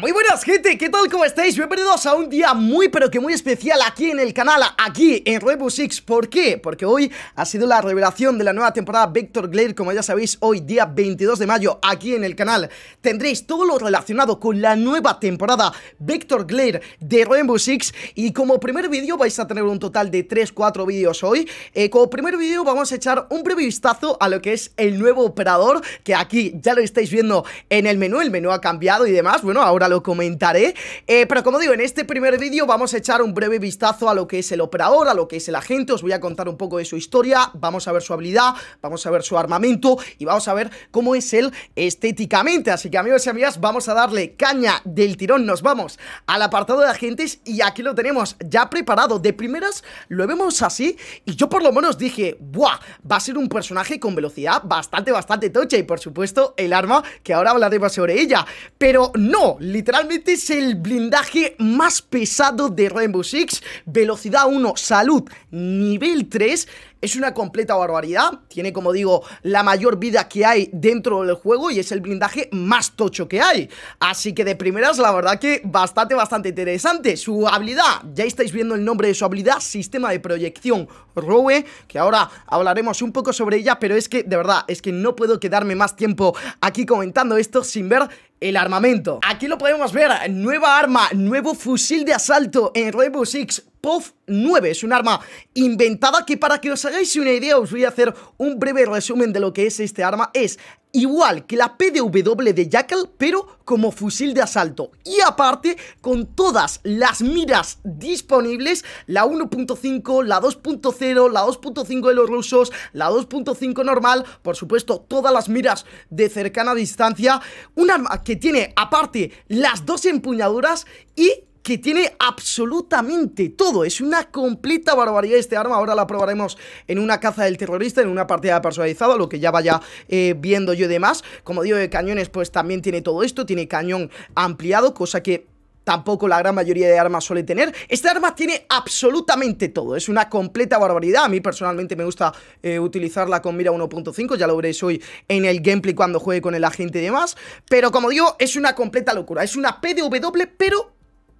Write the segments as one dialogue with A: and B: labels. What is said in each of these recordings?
A: Muy buenas gente, ¿qué tal? ¿Cómo estáis? Bienvenidos a un día muy pero que muy especial aquí en el canal, aquí en Rainbow Six ¿Por qué? Porque hoy ha sido la revelación de la nueva temporada Vector Glare Como ya sabéis, hoy día 22 de mayo aquí en el canal Tendréis todo lo relacionado con la nueva temporada Vector Glare de Rainbow Six Y como primer vídeo vais a tener un total de 3-4 vídeos hoy eh, Como primer vídeo vamos a echar un breve vistazo a lo que es el nuevo operador Que aquí ya lo estáis viendo en el menú, el menú ha cambiado y demás Bueno, ahora lo comentaré eh, Pero como digo, en este primer vídeo vamos a echar un breve vistazo a lo que es el operador, a lo que es el agente Os voy a contar un poco de su historia, vamos a ver su habilidad, vamos a ver su armamento Y vamos a ver cómo es él estéticamente Así que amigos y amigas, vamos a darle caña del tirón Nos vamos al apartado de agentes y aquí lo tenemos ya preparado De primeras lo vemos así y yo por lo menos dije Buah, va a ser un personaje con velocidad bastante, bastante tocha Y por supuesto el arma que ahora hablaremos sobre ella Pero no, literalmente literalmente es el blindaje más pesado de Rainbow Six. Velocidad 1, salud, nivel 3. Es una completa barbaridad. Tiene, como digo, la mayor vida que hay dentro del juego y es el blindaje más tocho que hay. Así que de primeras, la verdad que bastante, bastante interesante. Su habilidad, ya estáis viendo el nombre de su habilidad, sistema de proyección Rowe, que ahora hablaremos un poco sobre ella, pero es que, de verdad, es que no puedo quedarme más tiempo aquí comentando esto sin ver el armamento. Aquí lo podemos ver, nueva arma, nuevo fusil de asalto en Rainbow Six POV9. Es un arma inventada que para que os hagáis una idea os voy a hacer un breve resumen de lo que es este arma. Es igual que la PDW de Jackal, pero como fusil de asalto. Y aparte, con todas las miras disponibles, la 1.5, la 2.0, la 2.5 de los rusos, la 2.5 normal, por supuesto, todas las miras de cercana distancia. Un arma que tiene aparte las dos empuñaduras y que tiene absolutamente todo. Es una completa barbaridad este arma. Ahora la probaremos en una caza del terrorista, en una partida personalizada, lo que ya vaya eh, viendo yo y demás. Como digo, de eh, cañones, pues también tiene todo esto. Tiene cañón ampliado, cosa que tampoco la gran mayoría de armas suele tener. Esta arma tiene absolutamente todo, es una completa barbaridad. A mí personalmente me gusta eh, utilizarla con mira 1.5, ya lo veréis hoy en el gameplay cuando juegue con el agente y demás. Pero como digo, es una completa locura, es una PDW, pero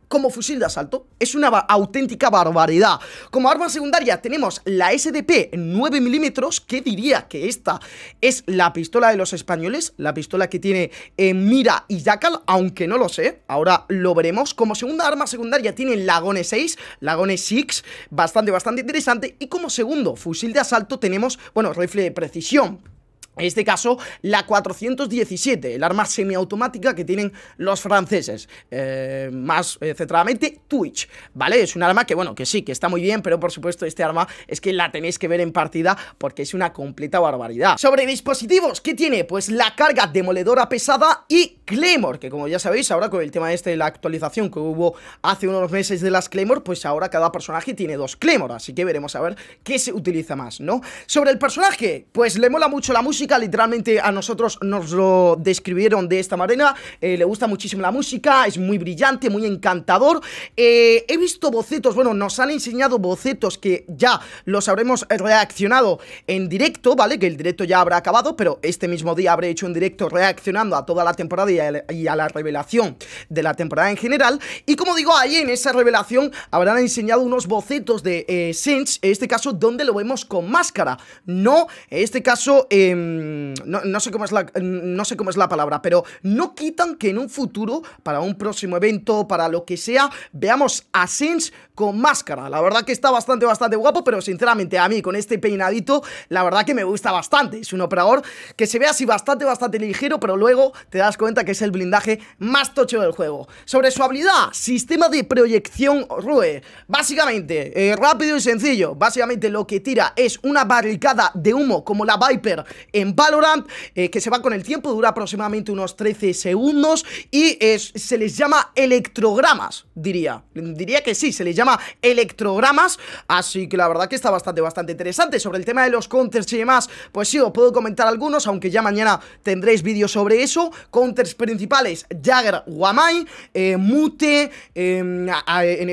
A: como fusil de asalto. Es una auténtica barbaridad. Como arma secundaria tenemos la SDP 9 milímetros, que diría que esta es la pistola de los españoles, la pistola que tiene eh, Mira y Jackal, aunque no lo sé, ahora lo veremos. Como segunda arma secundaria tiene Lagone 6, Lagone 6, bastante, bastante interesante. Y como segundo fusil de asalto tenemos, bueno, rifle de precisión en este caso, la 417, el arma semiautomática que tienen los franceses, eh, más eh, centradamente Twitch, ¿vale? Es un arma que, bueno, que sí, que está muy bien, pero por supuesto este arma es que la tenéis que ver en partida porque es una completa barbaridad. Sobre dispositivos, ¿qué tiene? Pues la carga demoledora pesada y Claymore, que como ya sabéis, ahora con el tema este de la actualización que hubo hace unos meses de las Claymore, pues ahora cada personaje tiene dos Claymore, así que veremos a ver qué se utiliza más, ¿no? Sobre el personaje, pues le mola mucho la música, literalmente a nosotros nos lo describieron de esta manera, eh, le gusta muchísimo la música, es muy brillante, muy encantador. Eh, he visto bocetos, bueno, nos han enseñado bocetos que ya los habremos reaccionado en directo, ¿vale? Que el directo ya habrá acabado, pero este mismo día habré hecho un directo reaccionando a toda la temporada y a la, revelación de la temporada en general. Y como digo, ahí en esa revelación habrán enseñado unos bocetos de eh, en este caso donde lo vemos con máscara, no, en este caso... Eh, Mm, no, sé cómo es la, mm, no sé cómo es la palabra, pero no quitan que en un futuro, para un próximo evento, para lo que sea, veamos a Sins con máscara. La verdad que está bastante, bastante guapo, pero sinceramente a mí con este peinadito, la verdad que me gusta bastante. Es un operador que se ve así bastante, bastante ligero, pero luego te das cuenta que es el blindaje más tocho del juego. Sobre su habilidad, sistema de proyección RUE. Básicamente, eh, rápido y sencillo, básicamente lo que tira es una barricada de humo como la Viper en Valorant, eh, que se va con el tiempo, dura aproximadamente unos 13 segundos y es, se les llama electrogramas, diría. Diría que sí, se les llama electrogramas, así que la verdad que está bastante, bastante interesante. Sobre el tema de los counters y demás, pues sí, os puedo comentar algunos, aunque ya mañana tendréis vídeos sobre eso. Counters principales, Jagger, Wamai, eh, Mute, em,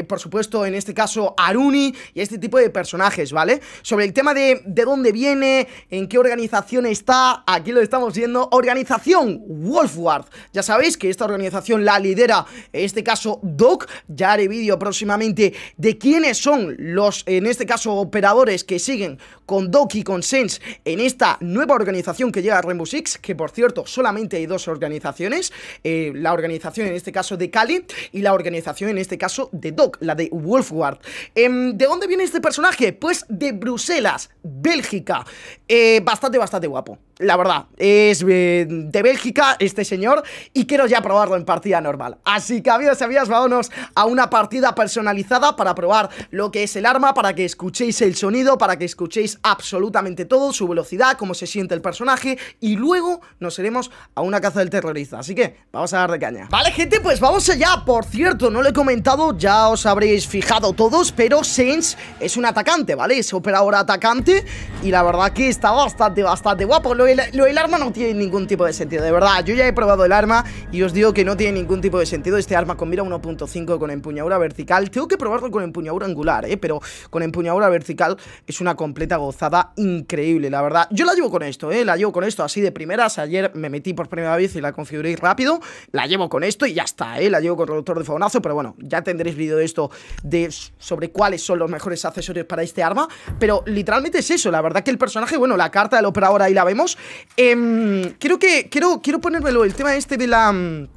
A: por supuesto, en este caso, Aruni y este tipo de personajes, ¿vale? Sobre el tema de, de dónde viene, en qué organizaciones está, aquí lo estamos viendo, organización Wolfward. Ya sabéis que esta organización la lidera, en este caso, Doc. Ya haré vídeo próximamente de quiénes son los, en este caso, operadores que siguen con Doc y con Sense en esta nueva organización que llega a Rainbow Six, que por cierto, solamente hay dos organizaciones, eh, la organización en este caso de Cali y la organización en este caso de Doc, la de Wolfward. Em, ¿De dónde viene este personaje? Pues de Bruselas, Bélgica. Eh, bastante, bastante guapo. couple. la verdad, es eh, de Bélgica este señor y quiero ya probarlo en partida normal. Así que, amigos y amigas, vámonos a una partida personalizada para probar lo que es el arma, para que escuchéis el sonido, para que escuchéis absolutamente todo, su velocidad, cómo se siente el personaje y luego nos iremos a una caza del terrorista. Así que, vamos a dar de caña. Vale, gente, pues vamos allá. Por cierto, no lo he comentado, ya os habréis fijado todos, pero Saints es un atacante, ¿vale? Es operador atacante y la verdad que está bastante, bastante guapo. El arma no tiene ningún tipo de sentido, de verdad. Yo ya he probado el arma y os digo que no tiene ningún tipo de sentido este arma con mira 1.5 con empuñadura vertical. Tengo que probarlo con empuñadura angular, ¿eh? Pero con empuñadura vertical es una completa gozada increíble, la verdad. Yo la llevo con esto, ¿eh? La llevo con esto así de primeras. Ayer me metí por primera vez y la configuré rápido. La llevo con esto y ya está, ¿eh? La llevo con reductor de fogonazo, pero bueno, ya tendréis vídeo de esto de sobre cuáles son los mejores accesorios para este arma. Pero literalmente es eso, la verdad que el personaje, bueno, la carta del operador ahí la vemos, Em, quiero, que, quiero, quiero ponérmelo, el tema este de la mm,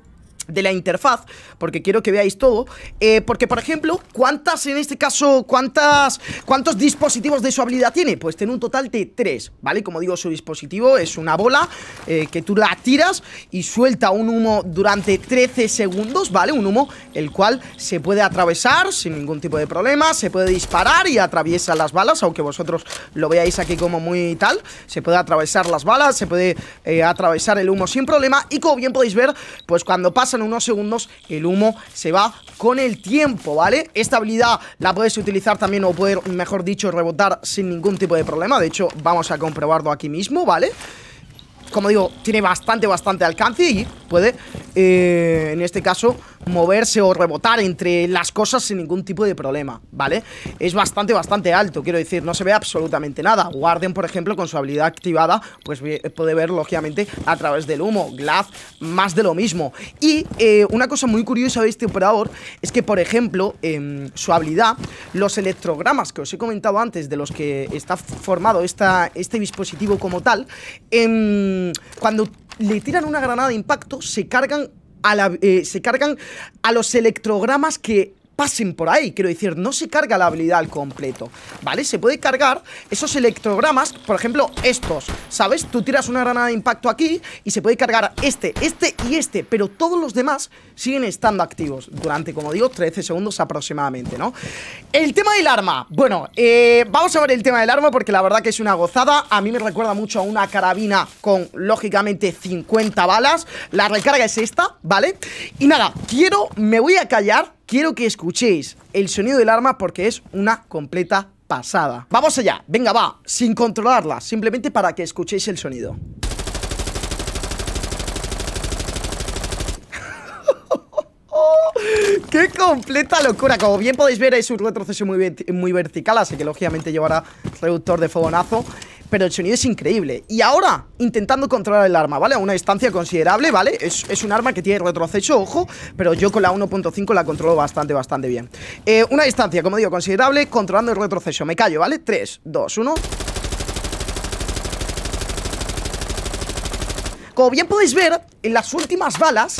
A: de la interfaz, porque quiero que veáis todo. Eh, porque, por ejemplo, ¿cuántas, en este caso, cuántas, cuántos dispositivos de su habilidad tiene? Pues tiene un total de tres, ¿vale? Como digo, su dispositivo es una bola eh, que tú la tiras y suelta un humo durante 13 segundos, ¿vale? Un humo el cual se puede atravesar sin ningún tipo de problema, se puede disparar y atraviesa las balas, aunque vosotros lo veáis aquí como muy tal, se puede atravesar las balas, se puede eh, atravesar el humo sin problema y como bien podéis ver, pues cuando pasa unos segundos, el humo se va con el tiempo, ¿vale? Esta habilidad la puedes utilizar también o poder, mejor dicho, rebotar sin ningún tipo de problema. De hecho, vamos a comprobarlo aquí mismo, ¿vale? Como digo, tiene bastante, bastante alcance y puede, eh, en este caso, moverse o rebotar entre las cosas sin ningún tipo de problema, ¿vale? Es bastante, bastante alto, quiero decir, no se ve absolutamente nada. Guarden, por ejemplo, con su habilidad activada, pues puede ver, lógicamente, a través del humo. Glass, más de lo mismo. Y eh, una cosa muy curiosa de este operador es que, por ejemplo, su habilidad, los electrogramas que os he comentado antes, de los que está formado esta, este dispositivo como tal, em, cuando le tiran una granada de impacto, se cargan a la, eh, se cargan a los electrogramas que pasen por ahí. Quiero decir, no se carga la habilidad al completo, ¿vale? Se puede cargar esos electrogramas, por ejemplo, estos, ¿sabes? Tú tiras una granada de impacto aquí y se puede cargar este, este y este, pero todos los demás siguen estando activos durante, como digo, 13 segundos aproximadamente, ¿no? El tema del arma. Bueno, eh, vamos a ver el tema del arma porque la verdad que es una gozada. A mí me recuerda mucho a una carabina con, lógicamente, 50 balas. La recarga es esta, ¿vale? Y nada, quiero, me voy a callar Quiero que escuchéis el sonido del arma porque es una completa pasada. Vamos allá, venga va, sin controlarla, simplemente para que escuchéis el sonido. ¡Qué completa locura! Como bien podéis ver es un retroceso muy, muy vertical Así que lógicamente llevará reductor de fogonazo pero el sonido es increíble. Y ahora, intentando controlar el arma, ¿vale? A una distancia considerable, ¿vale? Es, un arma que tiene retroceso, ojo, pero yo con la 1.5 la controlo bastante, bastante bien. Eh, una distancia, como digo, considerable, controlando el retroceso. Me callo, ¿vale? 3, 2, 1... Como bien podéis ver, en las últimas balas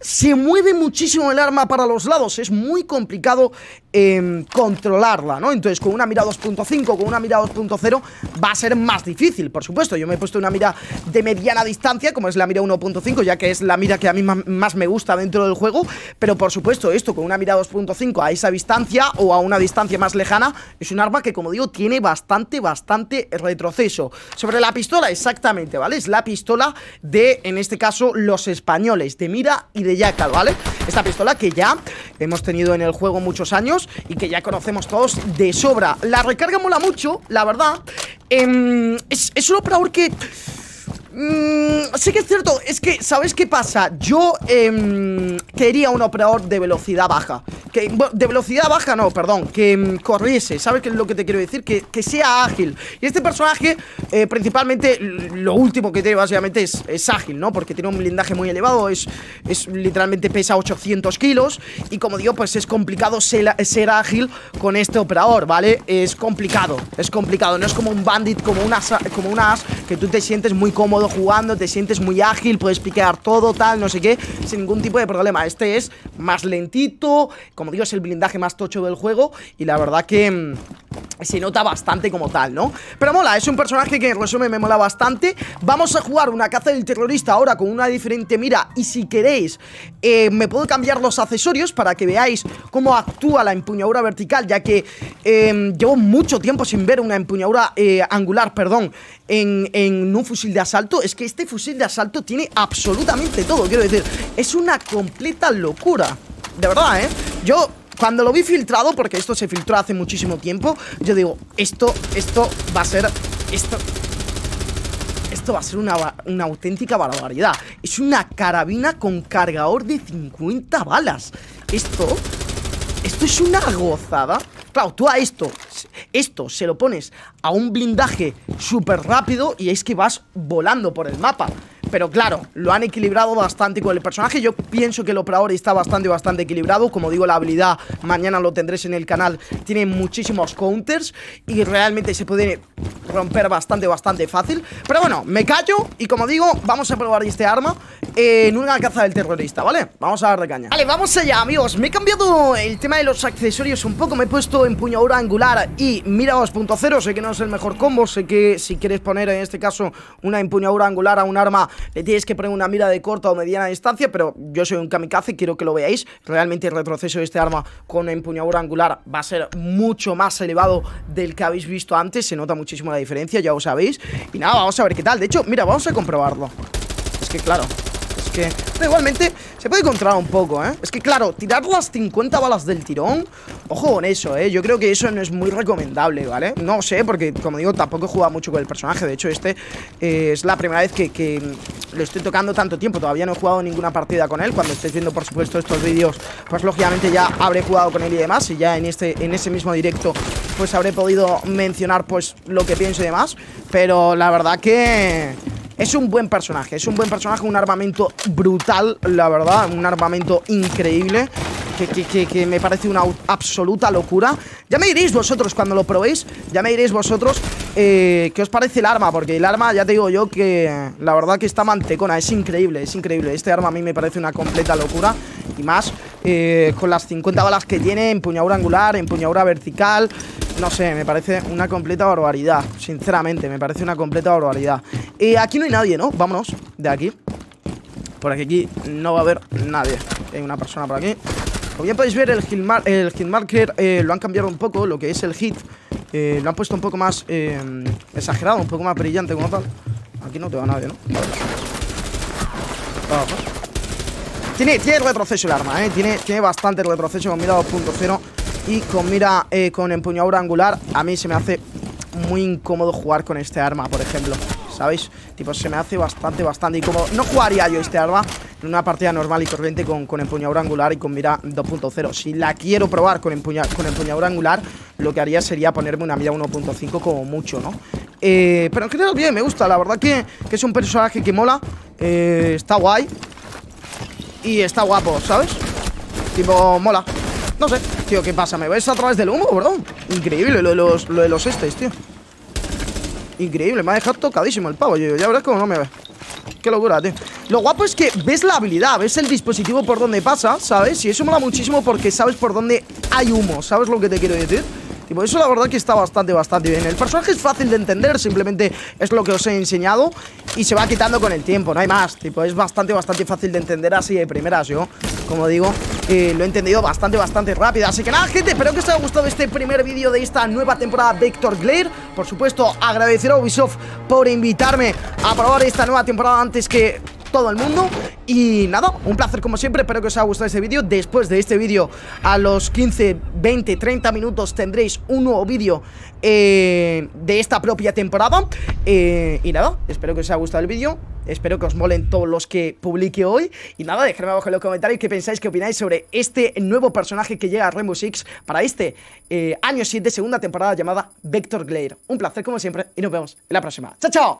A: se mueve muchísimo el arma para los lados, es muy complicado Em, controlarla, ¿no? Entonces con una mira 2.5, con una mira 2.0 va a ser más difícil, por supuesto Yo me he puesto una mira de mediana distancia, como es la mira 1.5, ya que es la mira que a mí más me gusta dentro del juego Pero por supuesto esto con una mira 2.5 a esa distancia o a una distancia más lejana Es un arma que como digo tiene bastante, bastante retroceso Sobre la pistola exactamente, ¿vale? Es la pistola de, en este caso, los españoles, de mira y de jackal ¿vale? Esta pistola que ya hemos tenido en el juego muchos años y que ya conocemos todos de sobra. La recarga mola mucho, la verdad. Em, es, es un operador que... Mm, sí que es cierto, es que, ¿sabes qué pasa? Yo em, quería un operador de velocidad baja que, De velocidad baja no, perdón Que em, corriese, ¿sabes qué es lo que te quiero decir? Que, sea ágil Y este personaje, eh, principalmente, lo último que tiene básicamente es, ágil, ¿no? Porque tiene un blindaje muy elevado Es, es literalmente pesa 800 kilos Y como digo, pues es complicado ser, ágil con este operador, ¿vale? Es complicado, es complicado No es como un bandit, como como un as que tú te sientes muy cómodo jugando, te sientes muy ágil, puedes piquear todo, tal, no sé qué, sin ningún tipo de problema. Este es más lentito, como digo, es el blindaje más tocho del juego y la verdad que mm, se nota bastante como tal, ¿no? Pero mola, es un personaje que en resumen me mola bastante. Vamos a jugar una caza del terrorista ahora con una diferente mira y si queréis eh, me puedo cambiar los accesorios para que veáis cómo actúa la empuñadura vertical, ya que em, llevo mucho tiempo sin ver una empuñadura eh, angular, perdón, en un fusil de asalto es que este fusil de asalto tiene absolutamente todo Quiero decir, es una completa locura De verdad, ¿eh? Yo cuando lo vi filtrado, porque esto se filtró hace muchísimo tiempo Yo digo, esto, esto va a ser... Esto, esto va a ser una, una, auténtica barbaridad. Es una carabina con cargador de 50 balas. Esto es una gozada. Claro, tú a esto, esto se lo pones a un blindaje súper rápido y es que vas volando por el mapa pero claro, lo han equilibrado bastante con el personaje. Yo pienso que el operador está bastante, bastante equilibrado. Como digo, la habilidad, mañana lo tendréis en el canal, tiene muchísimos counters y realmente se puede romper bastante, bastante fácil. Pero bueno, me callo y como digo, vamos a probar este arma en una caza del terrorista, ¿vale? Vamos a dar de caña. Vale, vamos allá, amigos. Me he cambiado el tema de los accesorios un poco. Me he puesto empuñadura angular y mira 2.0. Sé que no es el mejor combo. Sé que si quieres poner en este caso una empuñadura angular a un arma le tienes que poner una mira de corta o mediana distancia, pero yo soy un kamikaze, quiero que lo veáis. Realmente el retroceso de este arma con empuñadura angular va a ser mucho más elevado del que habéis visto antes, se nota muchísimo la diferencia, ya os sabéis. Y nada, vamos a ver qué tal. De hecho, mira, vamos a comprobarlo. Es que claro, que... igualmente se puede controlar un poco, ¿eh? Es que claro, tirar las 50 balas del tirón Ojo con eso, ¿eh? Yo creo que eso no es muy recomendable, ¿vale? No sé, porque como digo, tampoco he jugado mucho con el personaje De hecho, este eh, es la primera vez que, lo estoy tocando tanto tiempo Todavía no he jugado ninguna partida con él Cuando estéis viendo, por supuesto, estos vídeos Pues lógicamente ya habré jugado con él y demás Y ya en, este, en ese mismo directo Pues habré podido mencionar, pues, lo que pienso y demás Pero la verdad que... Es un buen personaje, es un buen personaje, un armamento brutal, la verdad, un armamento increíble. Que, que, me parece una absoluta locura. Ya me diréis vosotros cuando lo probéis, ya me diréis vosotros eh, qué os parece el arma, porque el arma ya te digo yo que la verdad que está mantecona, es increíble, es increíble. Este arma a mí me parece una completa locura y más eh, con las 50 balas que tiene, empuñadura angular, empuñadura vertical. No sé, me parece una completa barbaridad. Sinceramente, me parece una completa barbaridad. y aquí no hay nadie, ¿no? Vámonos de aquí. Por aquí aquí no va a haber nadie. Hay una persona por aquí. Como bien podéis ver, el el hit marker, eh, lo han cambiado un poco, lo que es el hit. Eh, lo han puesto un poco más exagerado, un poco más brillante como tal. Aquí no te va nadie, ¿no? Vamos. Tiene, retroceso el arma, ¿eh? Tiene, tiene bastante retroceso con mira 2.0 y con mira eh, con empuñadura angular. A mí se me hace muy incómodo jugar con este arma, por ejemplo. ¿Sabéis? Tipo, se me hace bastante, bastante incómodo. No jugaría yo este arma en una partida normal y corriente con, con empuñadura angular y con mira 2.0. Si la quiero probar con, con empuñadura angular, lo que haría sería ponerme una mira 1.5 como mucho, ¿no? Eh, pero en general bien, me gusta. La verdad que, que es un personaje que mola. Eh, está guay y está guapo, ¿sabes? Tipo, mola. No sé, tío, ¿qué pasa? ¿Me ves a través del humo, bro? Increíble lo de los, lo tío. Increíble, me ha dejado tocadísimo el pavo, yo. Ya verás cómo no me ve. Qué locura, tío. Lo guapo es que ves la habilidad, ves el dispositivo por donde pasa, ¿sabes? Y eso mola muchísimo porque sabes por dónde hay humo, ¿sabes lo que te quiero decir? Tipo, eso la verdad que está bastante, bastante bien. El personaje es fácil de entender, simplemente es lo que os he enseñado y se va quitando con el tiempo, no hay más. Tipo, es bastante, bastante fácil de entender así de primeras yo, como digo. lo he entendido bastante, bastante rápido Así que nada, gente, espero que os haya gustado este primer vídeo de esta nueva temporada de Victor Glare Por supuesto, agradecer a Ubisoft por invitarme a probar esta nueva temporada antes que todo el mundo Y nada, un placer como siempre, espero que os haya gustado este vídeo Después de este vídeo, a los 15, 20, 30 minutos tendréis un nuevo vídeo eh, de esta propia temporada eh, Y nada, espero que os haya gustado el vídeo Espero que os molen todos los que publique hoy Y nada, dejadme abajo en los comentarios qué pensáis, que opináis sobre este nuevo personaje que llega a Rainbow Six Para este eh, año 7, segunda temporada llamada Vector Glare Un placer como siempre y nos vemos en la próxima ¡Chao, chao!